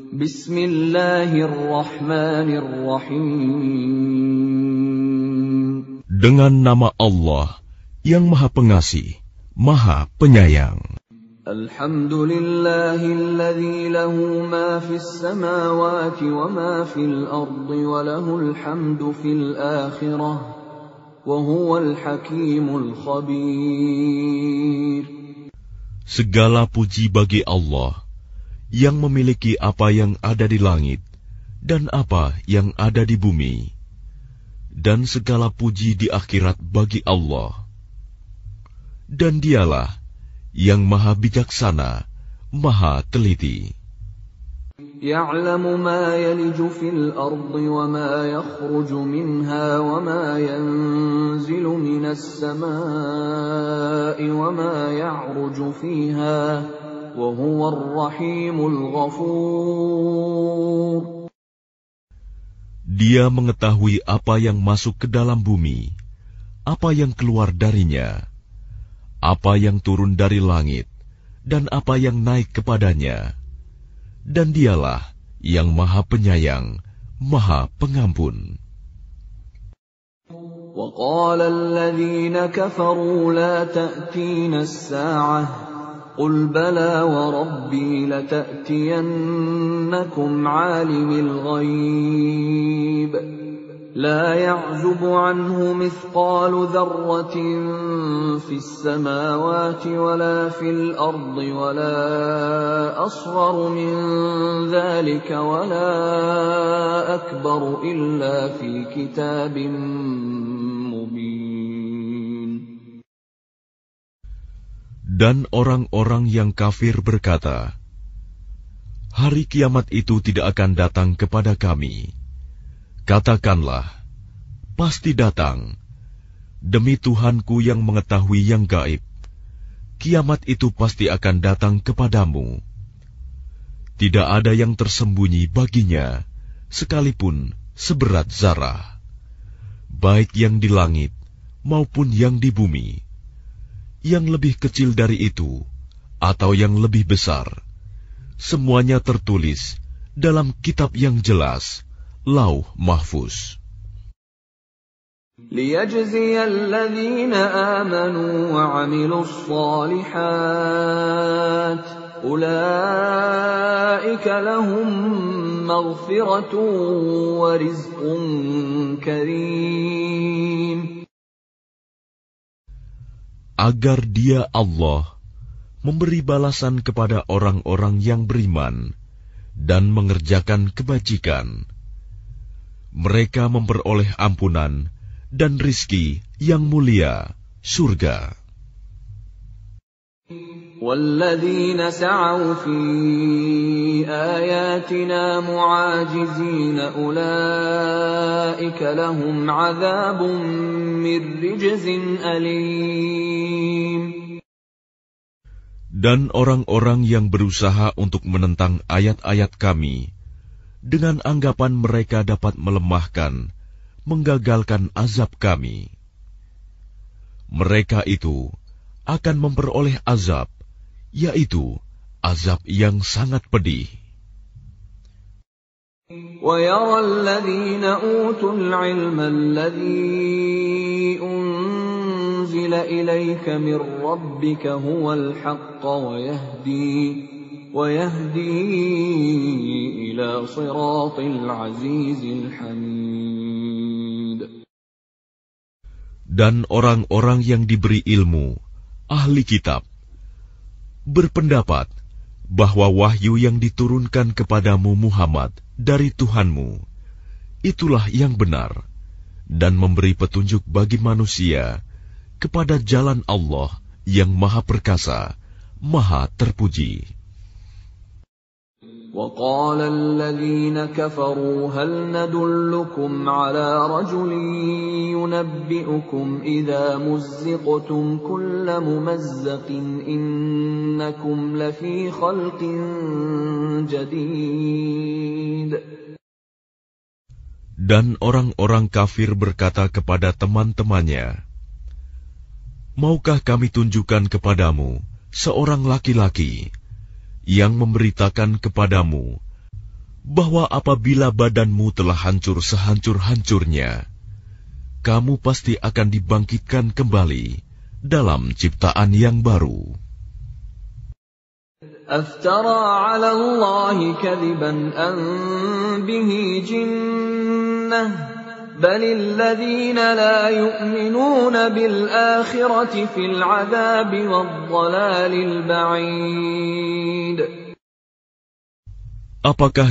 Bismillahirrahmanirrahim. Dengan nama Allah yang Maha Pengasih, Maha Penyayang. Alhamdulillahilladzi lahu ma fis samawati wa ma fil ardi wa lahul hamdu fil akhirah wa huwal hakimul khabir. Segala puji bagi Allah yang memiliki apa yang ada di langit dan apa yang ada di bumi, dan segala puji di akhirat bagi Allah. Dan Dialah yang Maha Bijaksana, Maha Teliti. يعلم ما يلج في الأرض وما يخرج منها وما ينزل من السماء وما يعرج فيها dia mengetahui apa yang masuk ke dalam bumi, apa yang keluar darinya, apa yang turun dari langit, dan apa yang naik kepadanya. Dan dialah yang maha penyayang, maha pengampun. وَقَالَ الَّذِينَ كَفَرُوا لَا تَأْتِينَ السَّاعَةِ قل بلى وربي لتأتينكم عالم الغيب لا يعزب عنه مثقال ذرة في السماوات ولا في الأرض ولا أصغر من ذلك ولا أكبر إلا في كتاب Dan orang-orang yang kafir berkata, "Hari kiamat itu tidak akan datang kepada kami." Katakanlah, "Pasti datang." Demi Tuhanku yang mengetahui yang gaib, kiamat itu pasti akan datang kepadamu. Tidak ada yang tersembunyi baginya, sekalipun seberat zarah, baik yang di langit maupun yang di bumi yang lebih kecil dari itu, atau yang lebih besar. Semuanya tertulis dalam kitab yang jelas, Lauh Mahfuz. ليجزي الذين آمنوا وعملوا الصالحات أولئك لهم مغفرة ورزق كريم agar Dia Allah memberi balasan kepada orang-orang yang beriman dan mengerjakan kebajikan. Mereka memperoleh ampunan dan rizki yang mulia, surga. Dan orang-orang yang berusaha untuk menentang ayat-ayat kami dengan anggapan mereka dapat melemahkan, menggagalkan azab kami. Mereka itu akan memperoleh azab yaitu azab yang sangat pedih. Dan orang-orang yang diberi ilmu, ahli kitab, berpendapat bahwa wahyu yang diturunkan kepadamu Muhammad dari Tuhanmu itulah yang benar dan memberi petunjuk bagi manusia kepada jalan Allah yang Maha Perkasa, Maha Terpuji. وقال الذين كفروا هل ندلكم على رجل ينبئكم إذا مزقتم كل ممزق إنكم لفي خلق جديد Dan orang-orang kafir berkata kepada teman-temannya, Maukah kami tunjukkan kepadamu seorang laki-laki yang memberitakan kepadamu bahwa apabila badanmu telah hancur sehancur-hancurnya, kamu pasti akan dibangkitkan kembali dalam ciptaan yang baru. Apakah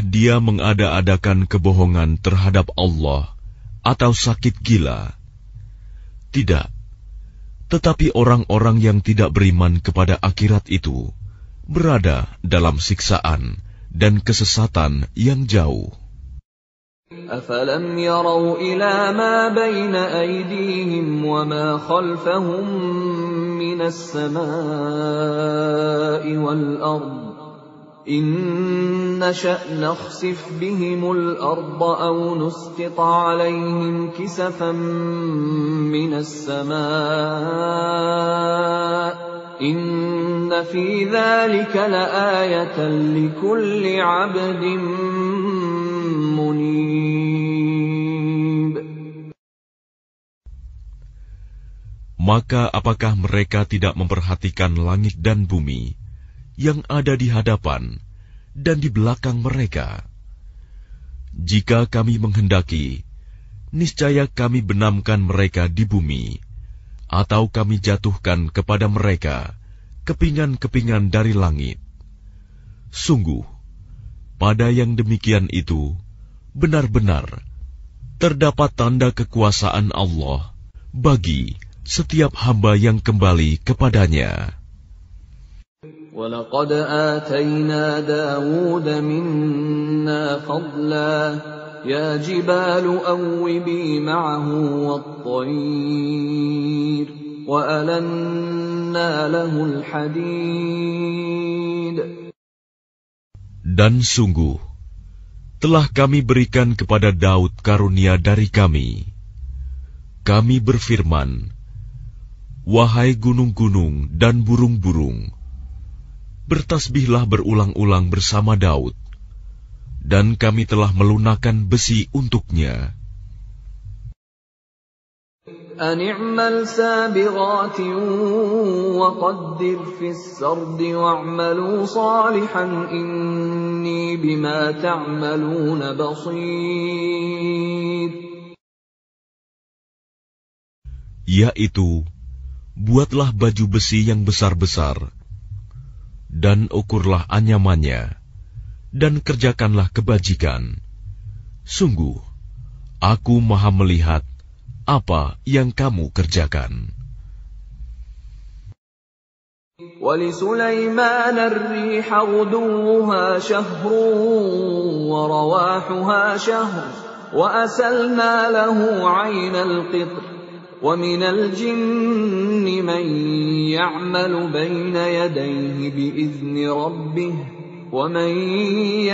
dia mengada-adakan kebohongan terhadap Allah atau sakit gila? Tidak. Tetapi orang-orang yang tidak beriman kepada akhirat itu berada dalam siksaan dan kesesatan yang jauh. أفلم يروا إلى ما بين أيديهم وما خلفهم من السماء والأرض إن نشأ نخسف بهم الأرض أو نسقط عليهم كسفا من السماء إن في ذلك لآية لكل عبد منيب Maka apakah mereka tidak memperhatikan langit dan bumi yang ada di hadapan dan di belakang mereka? Jika kami menghendaki, niscaya kami benamkan mereka di bumi, atau kami jatuhkan kepada mereka kepingan-kepingan dari langit. Sungguh, pada yang demikian itu, benar-benar terdapat tanda kekuasaan Allah bagi setiap hamba yang kembali kepadanya. وَلَقَدْ آتَيْنَا دَاوُودَ ya فَضْلًا يَا جِبَالُ wa مَعَهُ wa alanna لَهُ الْحَدِيدَ dan sungguh, telah kami berikan kepada Daud karunia dari kami. Kami berfirman, Wahai gunung-gunung dan burung-burung, bertasbihlah berulang-ulang bersama Daud, dan kami telah melunakkan besi untuknya. أن اعمل سابغات وقدر في السرد واعملوا صالحا إني بما تعملون بصير yaitu buatlah baju besi yang besar-besar dan ukurlah anyamannya dan kerjakanlah kebajikan sungguh aku maha melihat apa yang kamu kerjakan. ولسليمان الريح غدوها شهر ورواحها شهر وأسلنا له عين القطر ومن الجن من يعمل بين يديه بإذن ربه Dan kami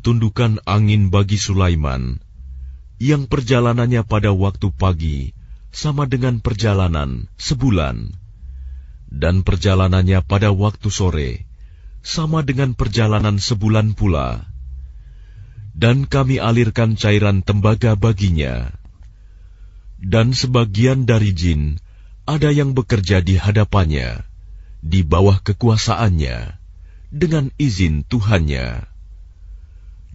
tundukkan angin bagi Sulaiman, yang perjalanannya pada waktu pagi sama dengan perjalanan sebulan, dan perjalanannya pada waktu sore sama dengan perjalanan sebulan pula dan kami alirkan cairan tembaga baginya. Dan sebagian dari jin ada yang bekerja di hadapannya, di bawah kekuasaannya, dengan izin Tuhannya.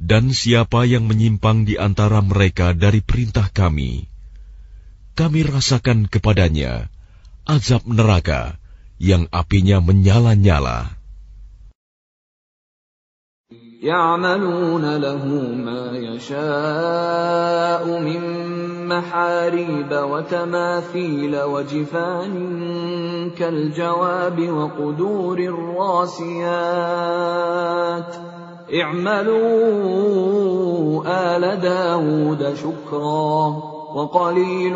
Dan siapa yang menyimpang di antara mereka dari perintah kami, kami rasakan kepadanya azab neraka yang apinya menyala-nyala. يعملون له ما يشاء من محاريب وتماثيل وجفان كالجواب وقدور الراسيات اعملوا آل داود شكرا وقليل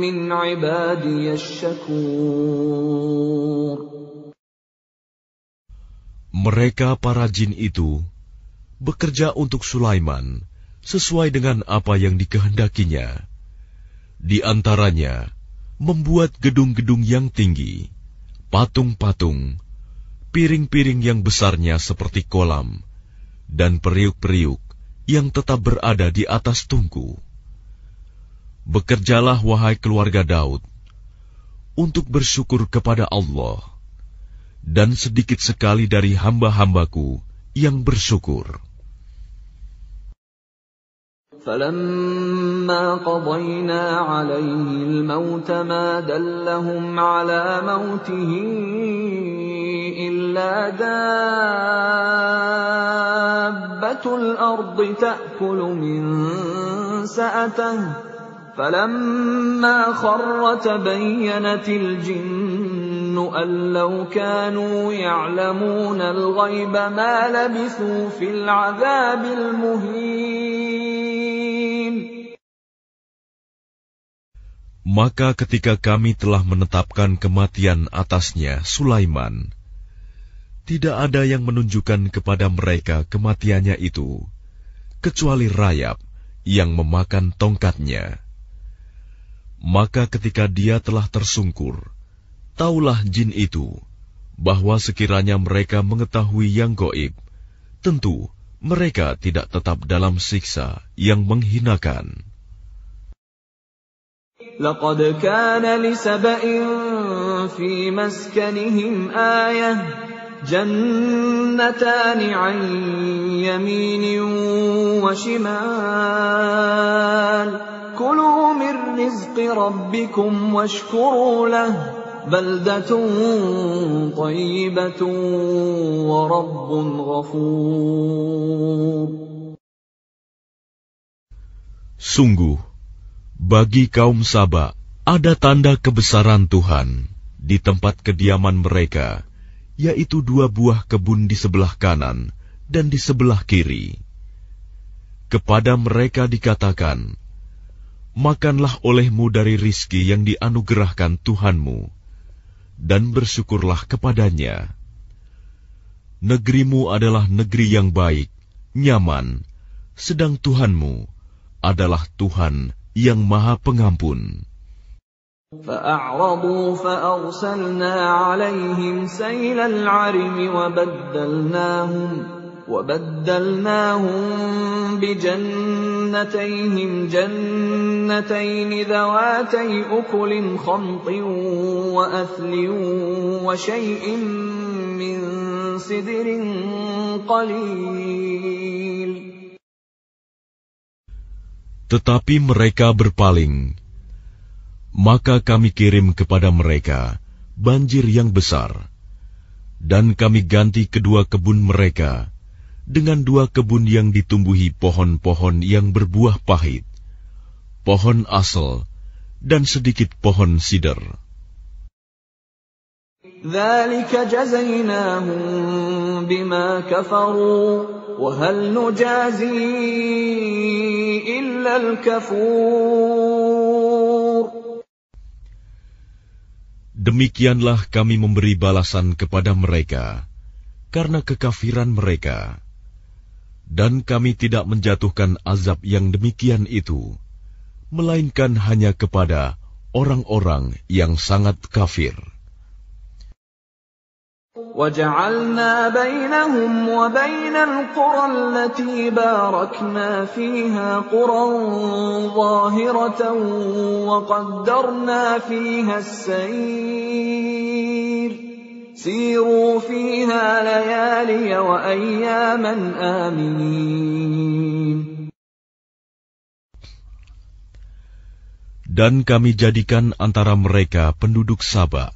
من عبادي الشكور Mereka para jin itu bekerja untuk Sulaiman sesuai dengan apa yang dikehendakinya. Di antaranya, membuat gedung-gedung yang tinggi, patung-patung, piring-piring yang besarnya seperti kolam, dan periuk-periuk yang tetap berada di atas tungku. Bekerjalah wahai keluarga Daud, untuk bersyukur kepada Allah dan sedikit sekali dari hamba-hambaku yang bersyukur. فلما قضينا عليه الموت ما دلهم على موته إلا دابة الأرض تأكل من سأته فلما خر تبينت الجن Maka ketika kami telah menetapkan kematian atasnya Sulaiman, tidak ada yang menunjukkan kepada mereka kematiannya itu, kecuali rayap yang memakan tongkatnya. Maka ketika dia telah tersungkur, Taulah jin itu bahwa sekiranya mereka mengetahui yang goib, tentu mereka tidak tetap dalam siksa yang menghinakan. لقد كان لسبأ في مسكنهم آية جنتان عن يمين وشمال كلوا من رزق ربكم واشكروا له Sungguh, bagi kaum Saba ada tanda kebesaran Tuhan di tempat kediaman mereka, yaitu dua buah kebun di sebelah kanan dan di sebelah kiri. Kepada mereka dikatakan, Makanlah olehmu dari rizki yang dianugerahkan Tuhanmu, dan bersyukurlah kepadanya. Negerimu adalah negeri yang baik, nyaman, sedang Tuhanmu adalah Tuhan yang Maha Pengampun. فأعرضوا فأرسلنا عليهم سيل العرم وبدلناهم وبدلناهم بجنتيهم جنتين ذواتي أكل خمط وأثل وشيء من سدر قليل Tetapi mereka berpaling, maka kami kirim kepada mereka banjir yang besar, dan kami ganti kedua kebun mereka dengan dua kebun yang ditumbuhi pohon-pohon yang berbuah pahit, pohon asal, dan sedikit pohon sidar. Demikianlah kami memberi balasan kepada mereka karena kekafiran mereka dan kami tidak menjatuhkan azab yang demikian itu, melainkan hanya kepada orang-orang yang sangat kafir. وجعلنا بينهم وبين القرى التي باركنا فيها قرى ظاهرة وقدرنا فيها السير Siru fiha layaliya wa ayyaman Dan kami jadikan antara mereka penduduk Sabah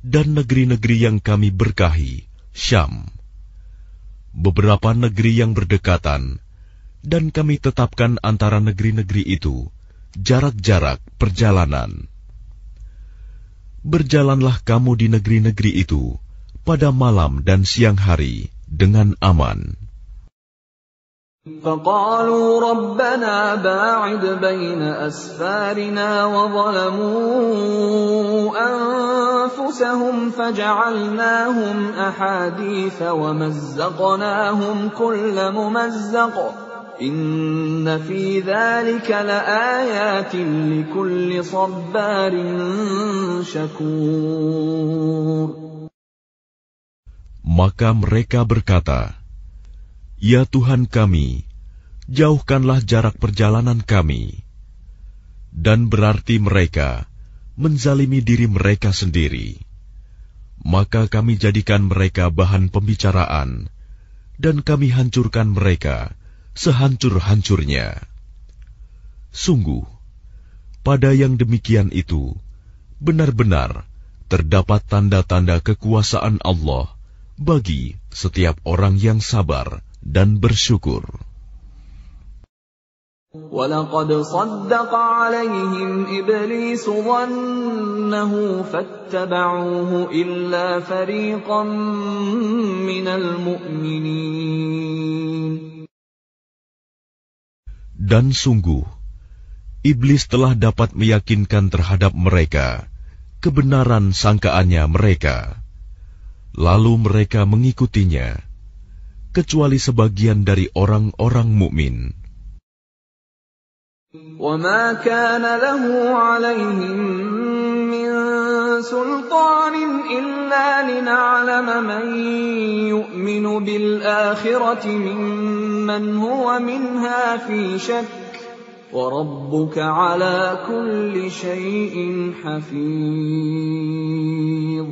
dan negeri-negeri yang kami berkahi, Syam. Beberapa negeri yang berdekatan, dan kami tetapkan antara negeri-negeri itu jarak-jarak perjalanan berjalanlah kamu di negeri-negeri itu pada malam dan siang hari dengan aman. فقالوا ربنا باعد بين أسفارنا وظلموا أنفسهم فجعلناهم أحاديث ومزقناهم كل ممزق maka mereka berkata, Ya Tuhan kami, jauhkanlah jarak perjalanan kami. Dan berarti mereka menzalimi diri mereka sendiri. Maka kami jadikan mereka bahan pembicaraan, dan kami hancurkan mereka sehancur-hancurnya. Sungguh, pada yang demikian itu benar-benar terdapat tanda-tanda kekuasaan Allah bagi setiap orang yang sabar dan bersyukur. Dan sungguh, iblis telah dapat meyakinkan terhadap mereka kebenaran sangkaannya mereka. Lalu mereka mengikutinya, kecuali sebagian dari orang-orang mukmin. وما كان له عليهم من سلطان إلا لنعلم من يؤمن بالآخرة ممن هو منها في شك وربك على كل شيء حفيظ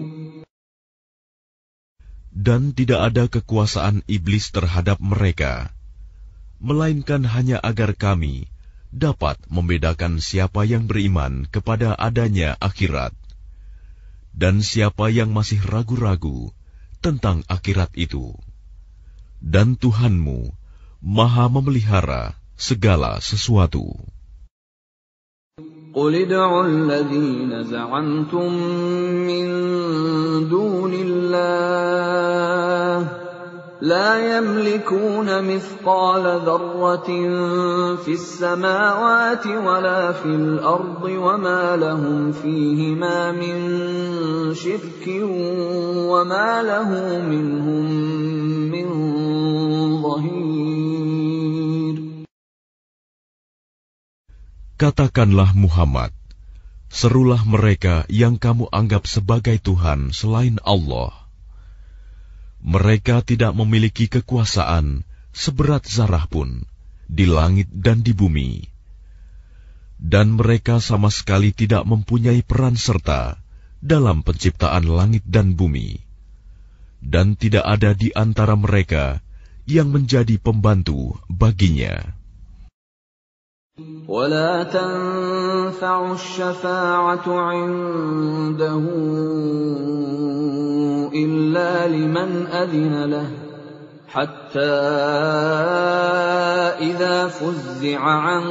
Dan tidak ada kekuasaan iblis terhadap mereka, melainkan hanya agar kami, dapat membedakan siapa yang beriman kepada adanya akhirat dan siapa yang masih ragu-ragu tentang akhirat itu. Dan Tuhanmu Maha memelihara segala sesuatu. قل ادعوا لا يملكون مثقال ذرة في السماوات ولا في الأرض وما لهم فيهما من شرك وما له منهم من ظهير Katakanlah Muhammad, serulah mereka yang kamu anggap sebagai Tuhan selain Allah. mereka tidak memiliki kekuasaan seberat zarah pun di langit dan di bumi, dan mereka sama sekali tidak mempunyai peran serta dalam penciptaan langit dan bumi, dan tidak ada di antara mereka yang menjadi pembantu baginya. تنفع الشفاعة عنده إلا لمن أذن له حتى إذا فزع عن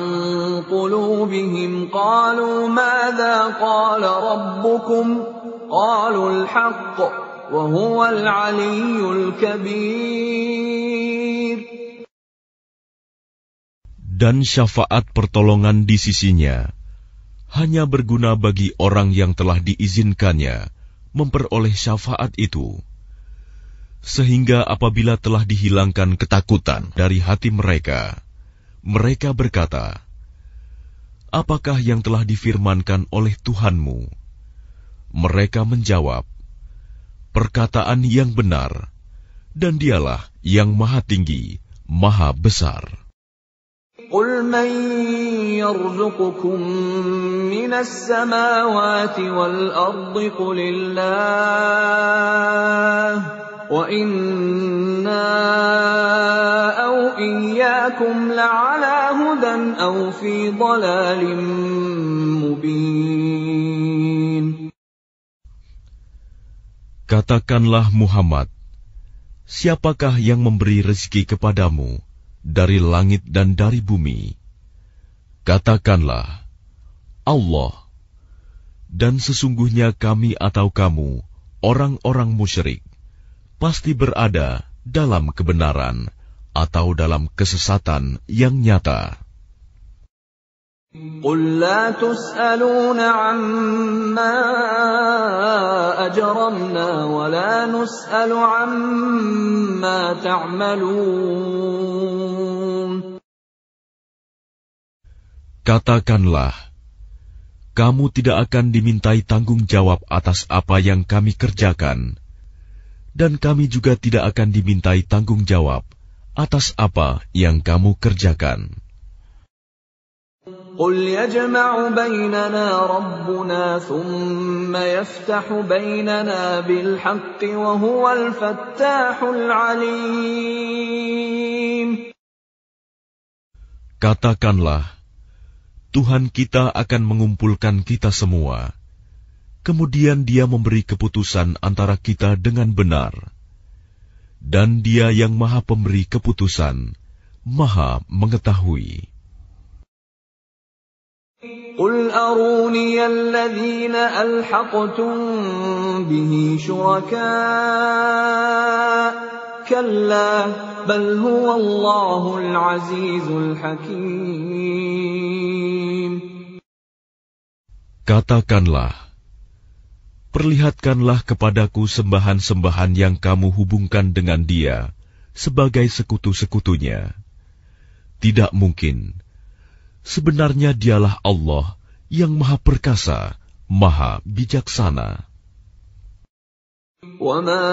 قلوبهم قالوا ماذا قال ربكم قالوا الحق وهو العلي الكبير Dan syafaat pertolongan di sisinya hanya berguna bagi orang yang telah diizinkannya memperoleh syafaat itu, sehingga apabila telah dihilangkan ketakutan dari hati mereka, mereka berkata, "Apakah yang telah difirmankan oleh Tuhanmu?" Mereka menjawab, "Perkataan yang benar, dan Dialah yang Maha Tinggi, Maha Besar." قل من يرزقكم من السماوات والأرض قل الله وإنا أو إياكم لعلى هدى أو في ضلال مبين Katakanlah Muhammad, siapakah yang memberi rezeki kepadamu dari langit dan dari bumi. Katakanlah, Allah, dan sesungguhnya kami atau kamu, orang-orang musyrik, pasti berada dalam kebenaran atau dalam kesesatan yang nyata. قل لا تسألون عما أجرمنا ولا نسأل عما تعملون Katakanlah, kamu tidak akan dimintai tanggung jawab atas apa yang kami kerjakan, dan kami juga tidak akan dimintai tanggung jawab atas apa yang kamu kerjakan. قل يجمع بيننا ربنا ثم يفتح بيننا بالحق وهو الفتاح العليم Katakanlah, Tuhan kita akan mengumpulkan kita semua. Kemudian Dia memberi keputusan antara kita dengan benar, dan Dia yang Maha Pemberi Keputusan, Maha Mengetahui. قل أروني الذين ألحقتم به شركاء كلا بل هو الله العزيز الحكيم Katakanlah, perlihatkanlah kepadaku sembahan-sembahan yang kamu hubungkan dengan dia sebagai sekutu-sekutunya. Tidak mungkin. Sebenarnya dialah Allah yang maha perkasa, maha bijaksana. وما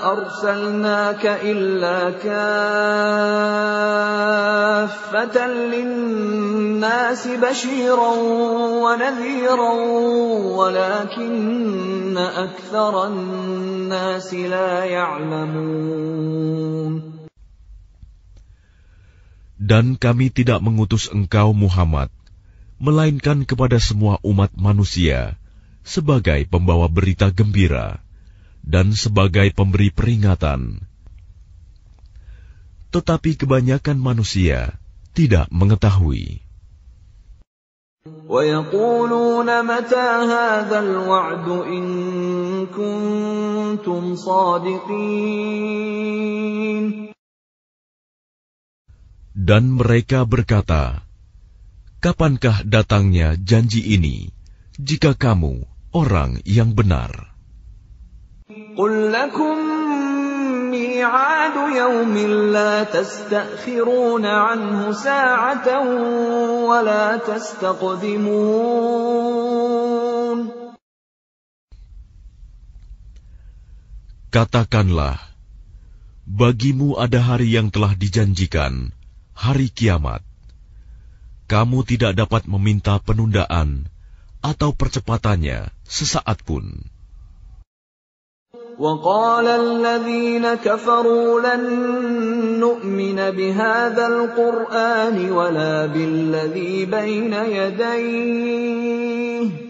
أرسلناك إلا كافة للناس بشيرا ونذيرا ولكن أكثر الناس لا يعلمون Dan kami tidak mengutus engkau Muhammad, melainkan kepada semua umat manusia, sebagai pembawa berita gembira dan sebagai pemberi peringatan. Tetapi kebanyakan manusia tidak mengetahui. Dan mereka berkata, Kapankah datangnya janji ini, jika kamu orang yang benar. Katakanlah, bagimu ada hari yang telah dijanjikan, hari kiamat. Kamu tidak dapat meminta penundaan, atau percepatannya sesaat pun. وقال الذين كفروا لن نؤمن بهذا القرآن ولا بالذي بين يديه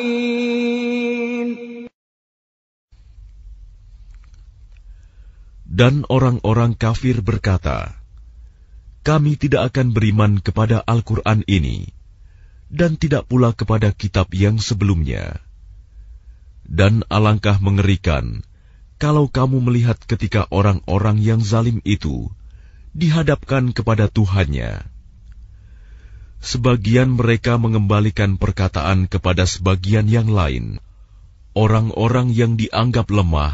Dan orang-orang kafir berkata, "Kami tidak akan beriman kepada Al-Quran ini, dan tidak pula kepada kitab yang sebelumnya." Dan alangkah mengerikan kalau kamu melihat ketika orang-orang yang zalim itu dihadapkan kepada Tuhannya. Sebagian mereka mengembalikan perkataan kepada sebagian yang lain, orang-orang yang dianggap lemah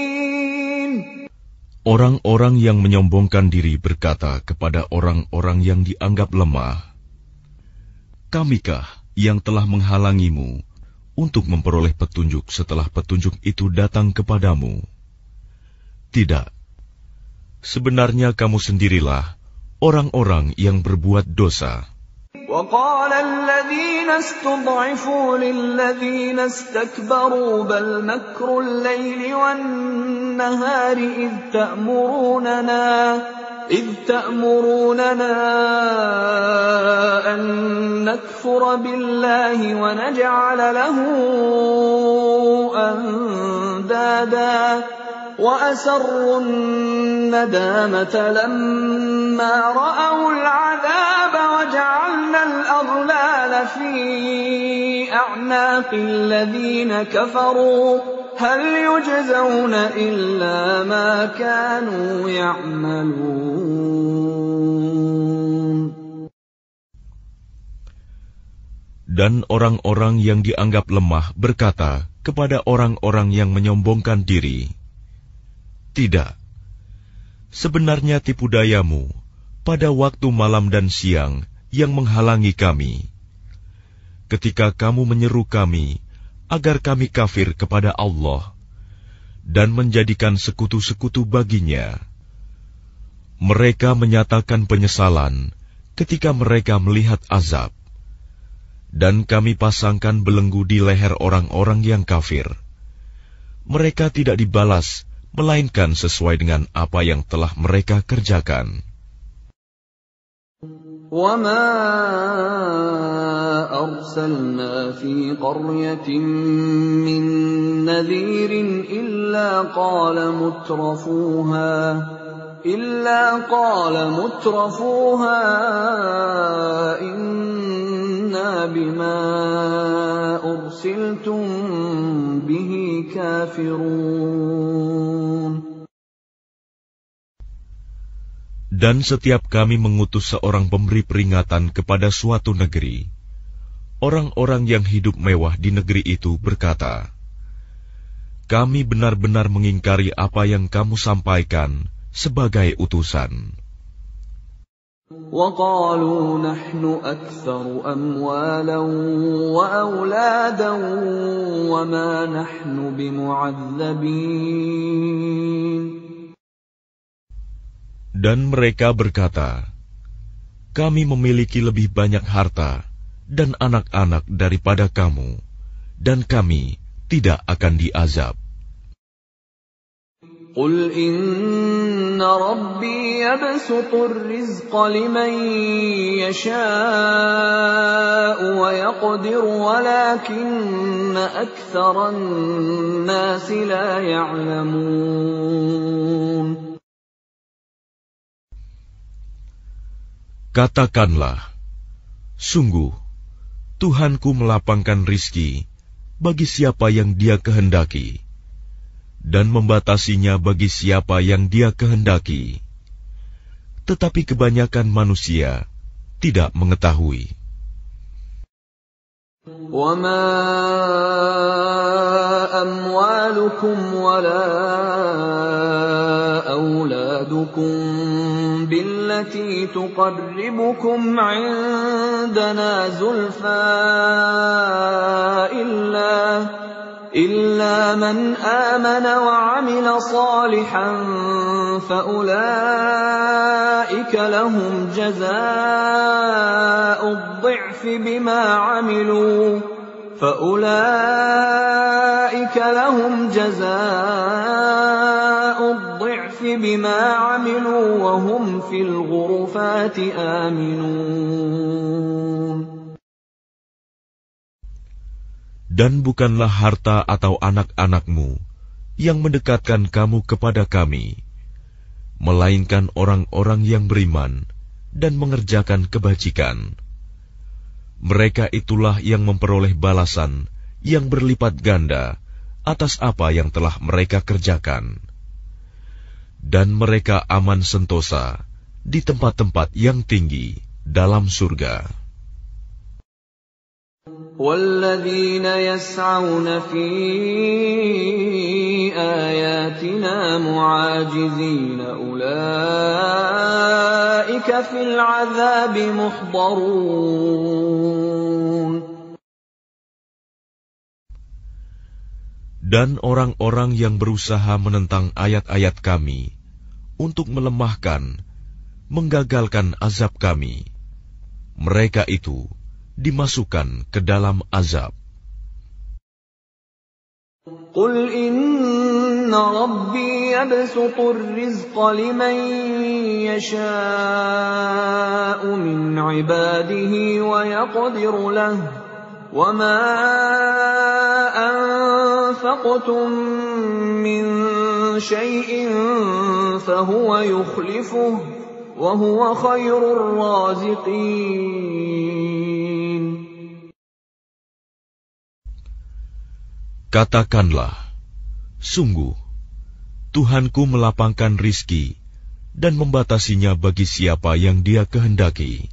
Orang-orang yang menyombongkan diri berkata kepada orang-orang yang dianggap lemah, "Kamikah yang telah menghalangimu untuk memperoleh petunjuk setelah petunjuk itu datang kepadamu?" Tidak, sebenarnya kamu sendirilah orang-orang yang berbuat dosa. وقال النهار إذ تأمروننا إذ تأمروننا أن نكفر بالله ونجعل له أندادا وأسروا الندامة لما رأوا العذاب وجعلنا الأغلال في أعناق الذين كفروا هل يجزون إلا ما كانوا يعملون Dan orang-orang yang dianggap lemah berkata kepada orang-orang yang menyombongkan diri, Tidak, sebenarnya tipu dayamu pada waktu malam dan siang yang menghalangi kami. Ketika kamu menyeru kami, agar kami kafir kepada Allah dan menjadikan sekutu-sekutu baginya. Mereka menyatakan penyesalan ketika mereka melihat azab, dan kami pasangkan belenggu di leher orang-orang yang kafir. Mereka tidak dibalas, melainkan sesuai dengan apa yang telah mereka kerjakan. أرسلنا في قرية من نذير إلا قال مترفوها إلا قال مترفوها إنا بما أرسلتم به كافرون Dan setiap kami mengutus seorang pemberi peringatan kepada suatu negeri, orang-orang yang hidup mewah di negeri itu berkata, "Kami benar-benar mengingkari apa yang kamu sampaikan sebagai utusan." Dan mereka berkata, Kami memiliki lebih banyak harta dan anak-anak daripada kamu, dan kami tidak akan diazab. قل إن ربي يبسط الرزق لمن يشاء ويقدر ولكن أكثر الناس لا يعلمون Katakanlah, sungguh Tuhanku melapangkan rizki bagi siapa yang dia kehendaki, dan membatasinya bagi siapa yang dia kehendaki. Tetapi kebanyakan manusia tidak mengetahui. وما أموالكم ولا بعدكم بالتي تقربكم عندنا زلفى إلا إلا من آمن وعمل صالحا فأولئك لهم جزاء الضعف بما عملوا فأولئك لهم جزاء الضعف Dan bukanlah harta atau anak-anakmu yang mendekatkan kamu kepada kami, melainkan orang-orang yang beriman dan mengerjakan kebajikan. Mereka itulah yang memperoleh balasan yang berlipat ganda atas apa yang telah mereka kerjakan dan mereka aman sentosa di tempat-tempat yang tinggi dalam surga. والذين يسعون في آياتنا معاجزين أولئك في العذاب محضرون dan orang-orang yang berusaha menentang ayat-ayat Kami untuk melemahkan, menggagalkan azab Kami. Mereka itu dimasukkan ke dalam azab. Qul inna rabbi yabsutur rizqa liman yasha'u min ibadihi wa وَمَا أَنفَقْتُم مِّن شَيْءٍ فَهُوَ يُخْلِفُهُ وَهُوَ خَيْرُ الرَّازِقِينَ Katakanlah, sungguh, Tuhanku melapangkan rizki dan membatasinya bagi siapa yang dia kehendaki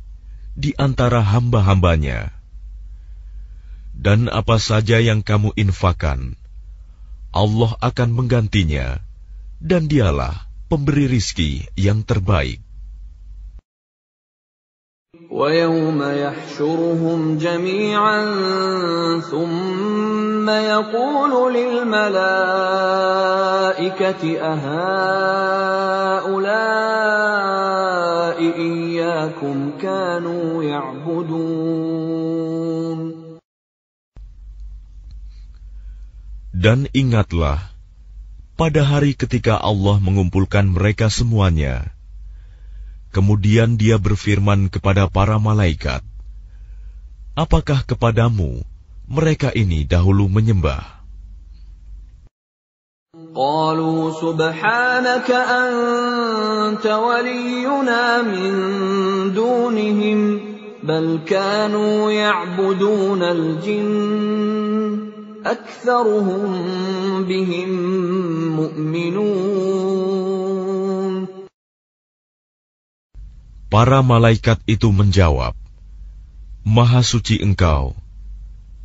di antara hamba-hambanya dan apa saja yang kamu infakan, Allah akan menggantinya, dan Dialah pemberi rizki yang terbaik. ويوم يحشرهم جميعا ثم يقول للملائكة أهؤلاء إياكم كانوا يعبدون Dan ingatlah, pada hari ketika Allah mengumpulkan mereka semuanya, kemudian Dia berfirman kepada para malaikat, "Apakah kepadamu mereka ini dahulu menyembah?" Mereka أكثرهم بهم مؤمنون Para malaikat itu menjawab, Maha suci engkau,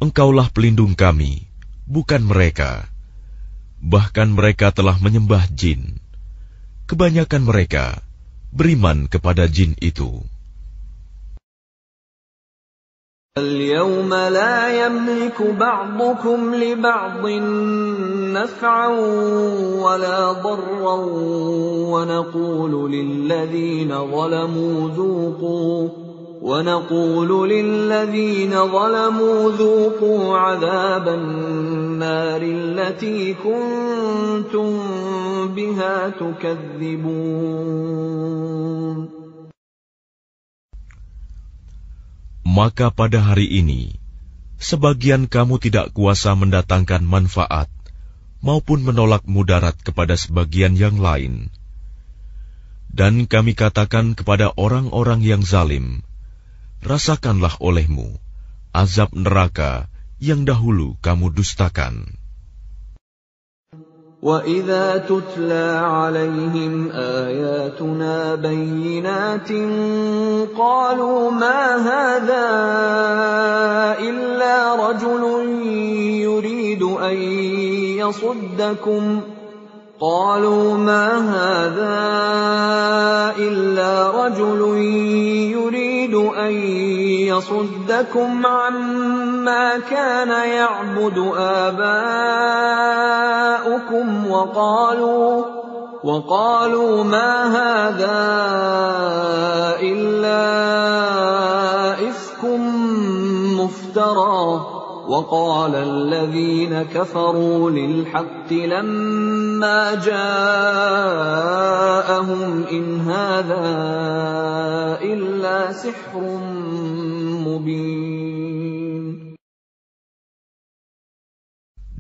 engkaulah pelindung kami, bukan mereka. Bahkan mereka telah menyembah jin. Kebanyakan mereka beriman kepada jin itu. اليوم لا يملك بعضكم لبعض نفعا ولا ضرا ونقول للذين ظلموا ذوقوا ونقول للذين ظلموا ذوقوا عذاب النار التي كنتم بها تكذبون Maka pada hari ini, sebagian kamu tidak kuasa mendatangkan manfaat maupun menolak mudarat kepada sebagian yang lain. Dan kami katakan kepada orang-orang yang zalim, rasakanlah olehmu azab neraka yang dahulu kamu dustakan. واذا تتلى عليهم اياتنا بينات قالوا ما هذا الا رجل يريد ان يصدكم قالوا ما هذا الا رجل يريد ان يصدكم عما كان يعبد اباؤكم وقالوا وقالوا ما هذا الا افك مفتراه وقال الذين كفروا للحق لما جاءهم إن هذا إلا سحر مبين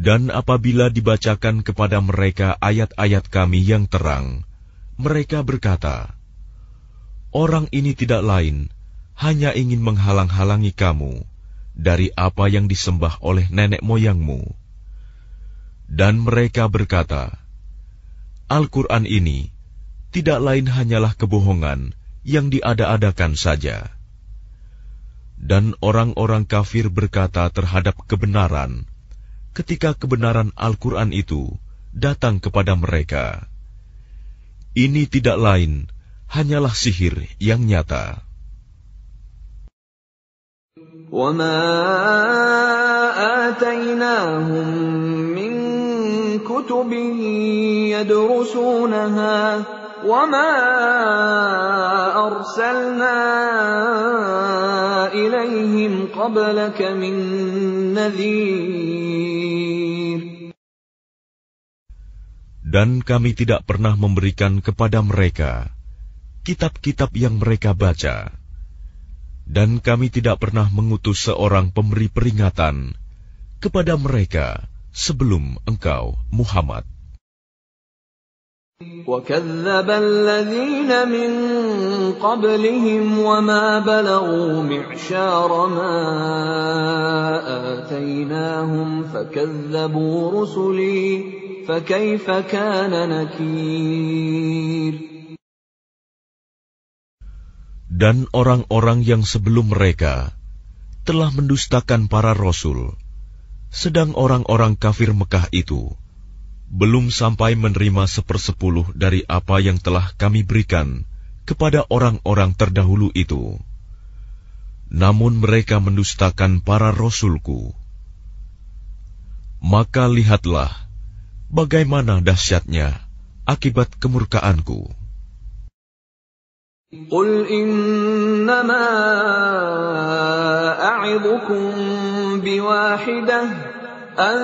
Dan apabila dibacakan kepada mereka ayat-ayat kami yang terang, mereka berkata, Orang ini tidak lain, hanya ingin menghalang-halangi kamu, dari apa yang disembah oleh nenek moyangmu. Dan mereka berkata, Al-Quran ini tidak lain hanyalah kebohongan yang diada-adakan saja. Dan orang-orang kafir berkata terhadap kebenaran, ketika kebenaran Al-Quran itu datang kepada mereka. Ini tidak lain hanyalah sihir yang nyata. وما آتيناهم من كتب يدرسونها وما أرسلنا إليهم قبلك من نذير Dan kami tidak pernah memberikan kepada mereka kitab-kitab yang mereka baca dan kami tidak pernah mengutus seorang pemberi peringatan kepada mereka sebelum engkau Muhammad. وكذب الذين من قبلهم وما بلغوا معشار ما آتيناهم فكذبوا رسلي فكيف كان نكير dan orang-orang yang sebelum mereka telah mendustakan para rasul, sedang orang-orang kafir Mekah itu belum sampai menerima sepersepuluh dari apa yang telah kami berikan kepada orang-orang terdahulu itu. Namun mereka mendustakan para rasulku. Maka lihatlah bagaimana dahsyatnya akibat kemurkaanku. قل إنما أعظكم بواحدة أن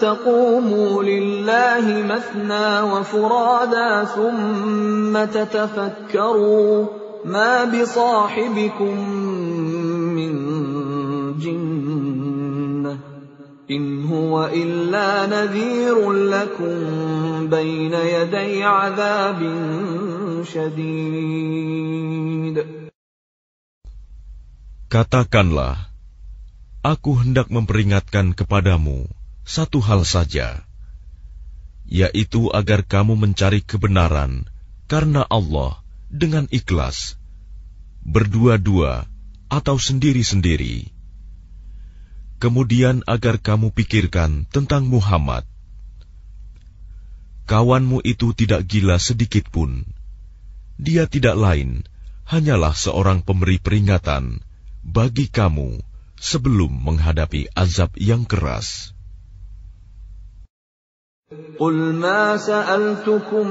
تقوموا لله مثنى وفرادى ثم تتفكروا ما بصاحبكم من جنة إن هو إلا نذير لكم بين يدي عذاب شديد Katakanlah, aku hendak memperingatkan kepadamu satu hal saja, yaitu agar kamu mencari kebenaran karena Allah dengan ikhlas, berdua-dua atau sendiri-sendiri. Kemudian agar kamu pikirkan tentang Muhammad kawanmu itu tidak gila sedikit pun. Dia tidak lain, hanyalah seorang pemberi peringatan bagi kamu sebelum menghadapi azab yang keras. قل ما سألتكم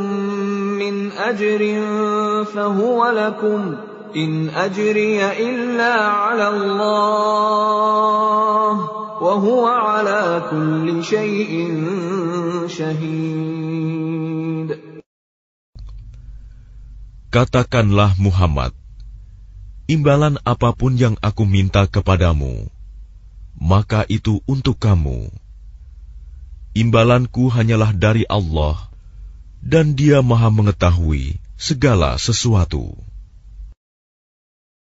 من أجر فهو لكم إن أجري إلا على الله Katakanlah Muhammad, imbalan apapun yang aku minta kepadamu, maka itu untuk kamu. Imbalanku hanyalah dari Allah, dan Dia Maha Mengetahui segala sesuatu.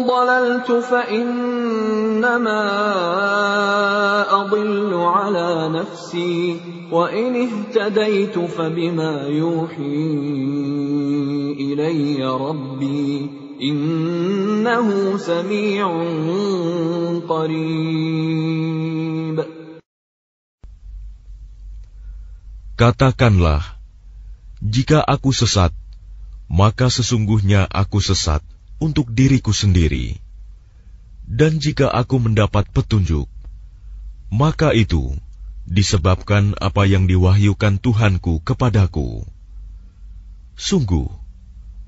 Katakanlah, jika aku sesat, maka sesungguhnya aku sesat untuk diriku sendiri. Dan jika aku mendapat petunjuk, maka itu disebabkan apa yang diwahyukan Tuhanku kepadaku. Sungguh,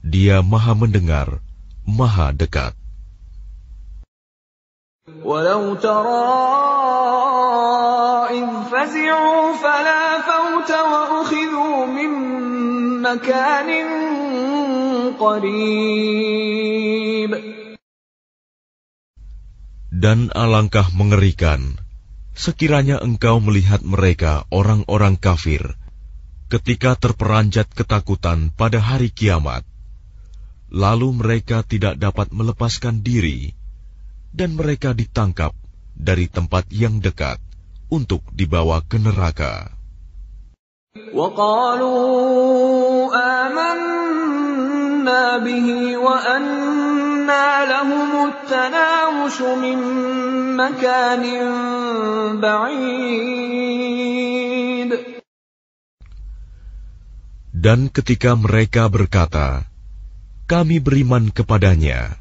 Dia Maha Mendengar, Maha Dekat. Walau إذ فزعوا فلا فوت وأخذوا من مكان قريب Dan alangkah mengerikan sekiranya engkau melihat mereka orang-orang kafir ketika terperanjat ketakutan pada hari kiamat lalu mereka tidak dapat melepaskan diri dan mereka ditangkap dari tempat yang dekat untuk dibawa ke neraka. وَقَالُوا آمَنَّا به وأنا لهم التناوش من مكان Dan ketika mereka berkata, kami beriman kepadanya.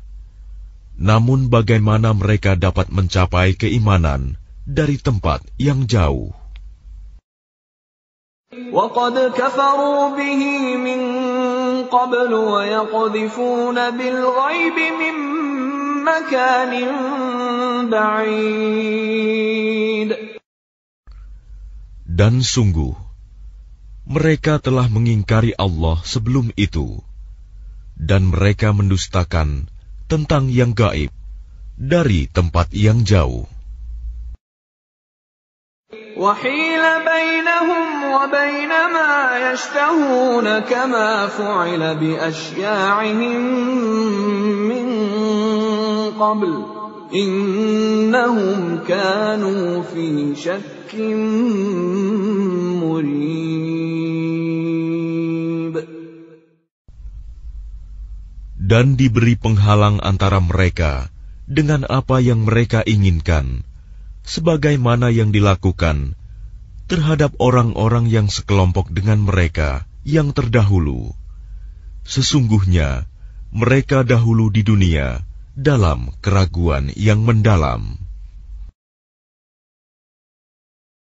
Namun bagaimana mereka dapat mencapai keimanan dari tempat yang jauh? وقد كفروا به من قبل ويقذفون بالغيب من مكان بعيد Dan sungguh, mereka telah mengingkari Allah sebelum itu, dan mereka mendustakan tentang yang gaib dari tempat yang jauh. Dan diberi penghalang antara mereka dengan apa yang mereka inginkan, sebagaimana yang dilakukan terhadap orang-orang yang sekelompok dengan mereka yang terdahulu. Sesungguhnya mereka dahulu di dunia dalam keraguan yang mendalam.